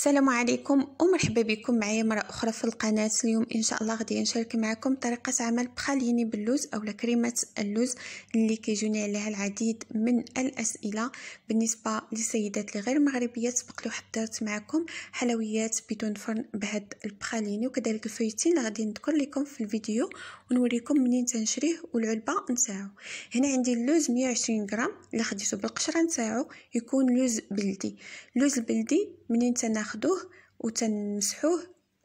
السلام عليكم ومرحبا بكم معايا مرة أخرى في القناة اليوم إن شاء الله غادي نشارك معكم طريقة عمل بخاليني باللوز أو كريمة اللوز اللي كيجوني عليها العديد من الأسئلة بالنسبة للسيدات اللي غير مغربية سبق لي حضرت معكم حلويات بدون فرن بهاد البخاليني وكذلك الفويتين اللي غادي نذكر لكم في الفيديو ونوريكم منين تنشريه والعلبة نتاعو هنا عندي اللوز 120 غرام اللي خديته بالقشرة نتاعو يكون لوز بلدي اللوز البلدي منين تناخدوه وتنمسحوه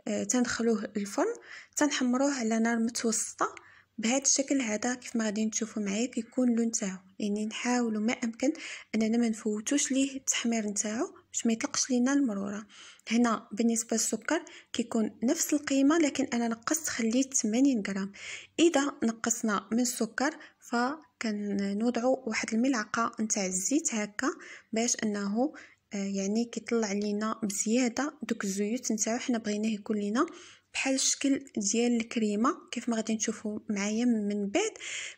آه، تندخلوه الفرن تنحمروه على نار متوسطه بهذا الشكل هذا كيف ما غادي تشوفوا معايا كيكون اللون تاعو يعني نحاولوا ما امكن اننا ما نفوتوش ليه التحمير نتاعو باش ما يطلقش لينا المروره هنا بالنسبه للسكر كيكون نفس القيمه لكن انا نقصت خليت 80 غرام اذا نقصنا من السكر فكنوضعوا واحد الملعقه نتاع الزيت هكا باش انه آه، يعني كيطلع لينا بزياده دوك الزيوت نتاعو حنا بغيناه يكون لينا بحال الشكل ديال الكريمه كيف ما غادي نشوفوا معايا من بعد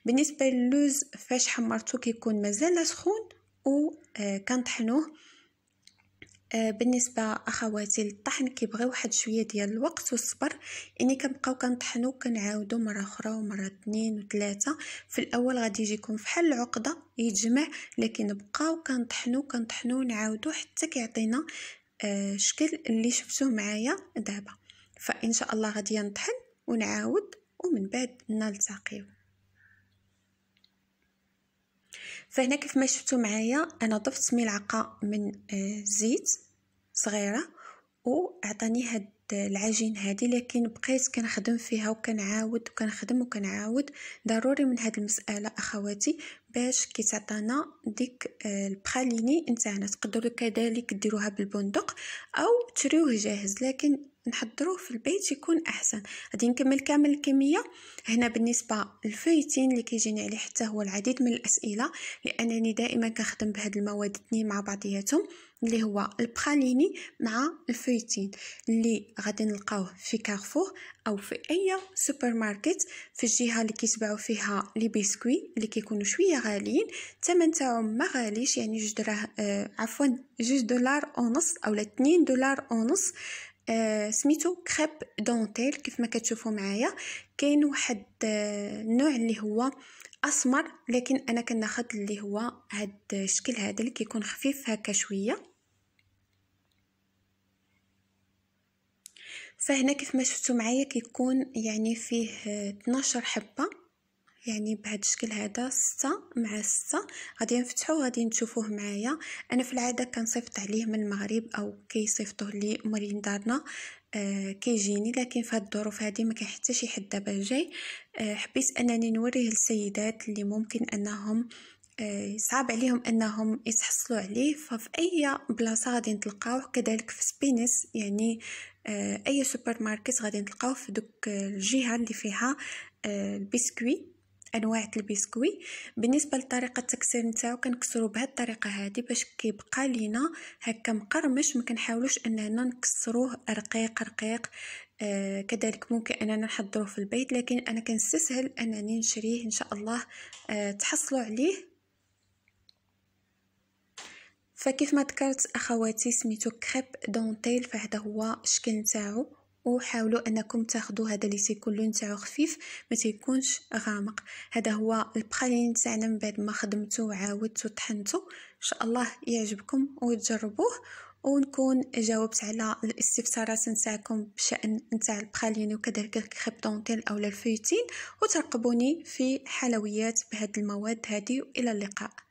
بالنسبه للوز فاش حمرته كيكون مازال سخون وكنطحنوه آه، آه، بالنسبه اخواتي للطحن كيبغي واحد شويه ديال الوقت والصبر يعني كنبقاو كنطحنو كنعاودو مره اخرى ومره اثنين وثلاثه في الاول غادي يجيكم فحال العقده يتجمع لكن بقاو كنطحنو كنطحنو نعاودو حتى كيعطينا آه اللي شفتوه معايا دابا فان شاء الله غادي نطحن ونعاود ومن بعد نلتقيو فهنا كيف ما شفتوا معايا انا ضفت ملعقه من آه، زيت صغيره وعطاني هاد العجين هادي لكن بقيت كنخدم فيها وكنعاود وكنخدم وكنعاود ضروري من هاد المساله اخواتي باش كيتعطانا ديك آه، البراليني نتاعنا تقدروا كذلك ديروها بالبندق او تشريوه جاهز لكن نحضروه في البيت يكون احسن غادي نكمل كامل الكميه هنا بالنسبه للفيتين اللي كيجيني عليه حتى هو العديد من الاسئله لانني دائما كنخدم بهاد المواد اثنين مع بعضياتهم اللي هو البخاليني مع الفيتين اللي غادي نلقاوه في كارفور او في اي سوبر ماركت في الجهه اللي كيتباعوا فيها لي بيسكوي اللي كيكونوا شويه غاليين الثمن تاعهم ما غاليش يعني جوج دراهم آه، عفوا جوج دولار ونص اولا 2 دولار ونص آه، سميتو كريب دونتيل كيف ما كتشوفوا معايا كاين واحد النوع آه، اللي هو اسمر لكن انا كناخذ اللي هو هاد الشكل هذا اللي كيكون خفيف هكا شويه فهنا كيف ما شفتوا معايا كيكون يعني فيه 12 آه، حبه يعني بهذا الشكل هذا ستة مع ستة غادي نفتحو غادي نشوفوه معايا انا في العاده كنصيفط عليه من المغرب او كيصيفطوه لي مولين دارنا آه كيجيني لكن في هاد الظروف هادي ما كان حتى شي حد دابا جاي آه حبيت انني نوريه للسيدات اللي ممكن انهم آه، صعب عليهم انهم يتحصلوا عليه ففي اي بلاصه غادي نتلقاوه كذلك في سبينس يعني آه، اي سوبر ماركت غادي نتلقاوه في دوك آه، الجهه اللي فيها البسكويت انواع البسكوي بالنسبه لطريقه التكسير نتاعو كنكسرو بهاد الطريقه هادي باش كيبقى لينا هكا مقرمش ما كنحاولوش اننا نكسروه رقيق رقيق آه كذلك ممكن اننا نحضروه في البيت لكن انا كنستسهل انني نشريه ان شاء الله آه تحصلوا عليه فكيف ما ذكرت اخواتي سميتو كريب دونتيل فهذا هو الشكل نتاعو وحاولوا انكم تاخذوا هذا اللي تيكون لون تاعو خفيف ما تيكونش غامق هذا هو البخالين تاعنا من بعد ما خدمته وعاودته طحنته ان شاء الله يعجبكم وتجربوه ونكون جاوبت على الاستفسارات نتاعكم بشان نتاع البخالين وكذلك الكريب دونتيل او الفيوتين وترقبوني في حلويات بهاد المواد هذه الى اللقاء